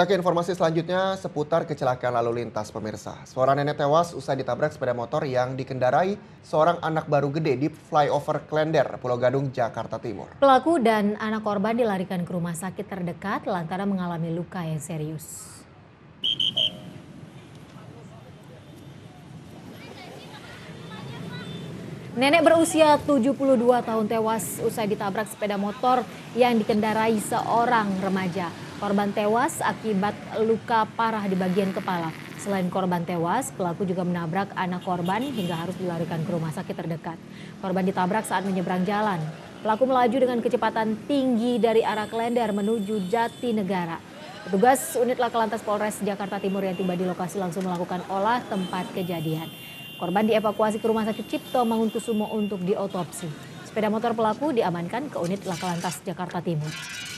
Oke, informasi selanjutnya seputar kecelakaan lalu lintas pemirsa. Seorang nenek tewas usai ditabrak sepeda motor yang dikendarai seorang anak baru gede di flyover Klender, Pulau Gadung, Jakarta Timur. Pelaku dan anak korban dilarikan ke rumah sakit terdekat lantaran mengalami luka yang serius. Nenek berusia 72 tahun tewas usai ditabrak sepeda motor yang dikendarai seorang remaja. Korban tewas akibat luka parah di bagian kepala. Selain korban tewas, pelaku juga menabrak anak korban hingga harus dilarikan ke rumah sakit terdekat. Korban ditabrak saat menyeberang jalan. Pelaku melaju dengan kecepatan tinggi dari arah Klender menuju Jatinegara. Petugas unit laka lantas Polres Jakarta Timur yang tiba di lokasi langsung melakukan olah tempat kejadian. Korban dievakuasi ke rumah sakit Cipto Mangunkusumo untuk diotopsi. Sepeda motor pelaku diamankan ke unit laka lantas Jakarta Timur.